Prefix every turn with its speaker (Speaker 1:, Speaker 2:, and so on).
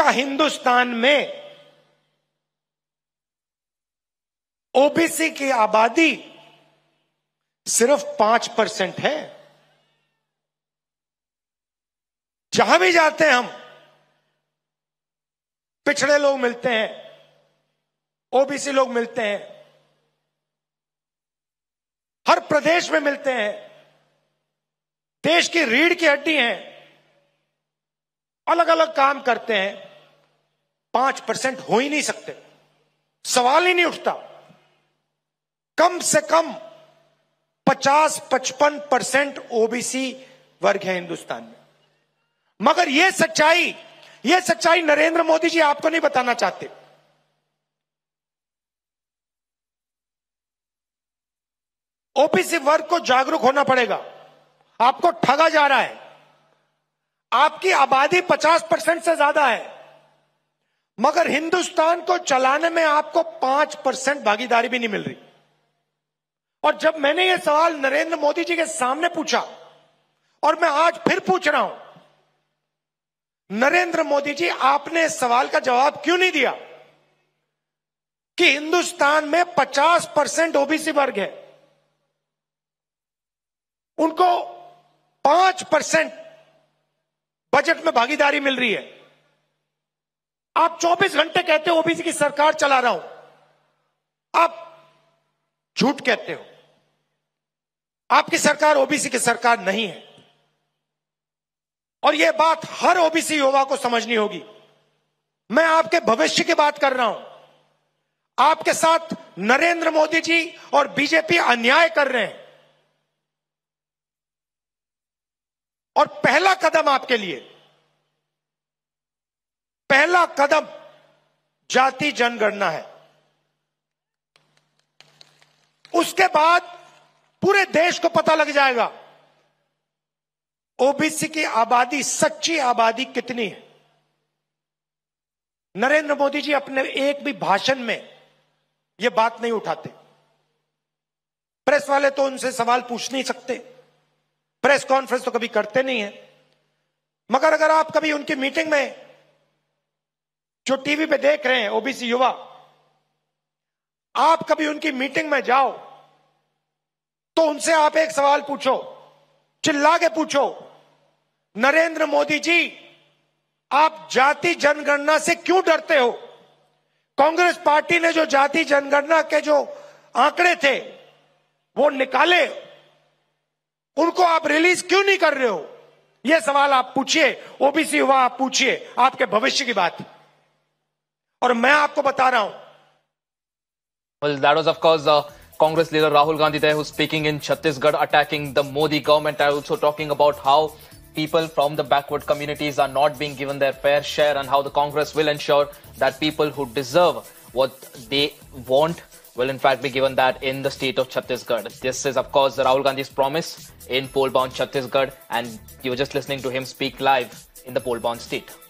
Speaker 1: क्या हिंदुस्तान में ओबीसी की आबादी सिर्फ पांच परसेंट है जहां भी जाते हैं हम पिछड़े लोग मिलते हैं ओबीसी लोग मिलते हैं हर प्रदेश में मिलते हैं देश की रीढ़ की हड्डी हैं अलग अलग काम करते हैं पांच परसेंट हो ही नहीं सकते सवाल ही नहीं उठता कम से कम पचास पचपन परसेंट ओबीसी वर्ग है हिंदुस्तान में मगर यह सच्चाई यह सच्चाई नरेंद्र मोदी जी आपको नहीं बताना चाहते ओबीसी वर्ग को जागरूक होना पड़ेगा आपको ठगा जा रहा है आपकी आबादी 50 परसेंट से ज्यादा है मगर हिंदुस्तान को चलाने में आपको पांच परसेंट भागीदारी भी नहीं मिल रही और जब मैंने यह सवाल नरेंद्र मोदी जी के सामने पूछा और मैं आज फिर पूछ रहा हूं नरेंद्र मोदी जी आपने इस सवाल का जवाब क्यों नहीं दिया कि हिंदुस्तान में 50 परसेंट ओबीसी वर्ग है उनको 5 परसेंट बजट में भागीदारी मिल रही है आप 24 घंटे कहते हो ओबीसी की सरकार चला रहा हूं आप झूठ कहते हो आपकी सरकार ओबीसी की सरकार नहीं है और यह बात हर ओबीसी युवा को समझनी होगी मैं आपके भविष्य की बात कर रहा हूं आपके साथ नरेंद्र मोदी जी और बीजेपी अन्याय कर रहे हैं और पहला कदम आपके लिए पहला कदम जाति जनगणना है उसके बाद पूरे देश को पता लग जाएगा ओबीसी की आबादी सच्ची आबादी कितनी है नरेंद्र मोदी जी अपने एक भी भाषण में यह बात नहीं उठाते प्रेस वाले तो उनसे सवाल पूछ नहीं सकते प्रेस कॉन्फ्रेंस तो कभी करते नहीं है मगर अगर आप कभी उनकी मीटिंग में जो टीवी पे देख रहे हैं ओबीसी युवा आप कभी उनकी मीटिंग में जाओ तो उनसे आप एक सवाल पूछो चिल्ला के पूछो नरेंद्र मोदी जी आप जाति जनगणना से क्यों डरते हो कांग्रेस पार्टी ने जो जाति जनगणना के जो आंकड़े थे वो निकाले उनको आप रिलीज क्यों नहीं कर रहे हो यह सवाल आप पूछिए ओबीसी युवा आप पूछिए आपके भविष्य की बात है और मैं आपको बता रहा हूं
Speaker 2: Well, that was, of course, uh, Congress leader Rahul Gandhi there who's speaking in Chhattisgarh, attacking the Modi government, and also talking about how people from the backward communities are not being given their fair share and how the Congress will ensure that people who deserve what they want will in fact be given that in the state of Chhattisgarh. This is, of course, Rahul Gandhi's promise in poll-bound Chhattisgarh, and you are just listening to him speak live in the poll-bound state.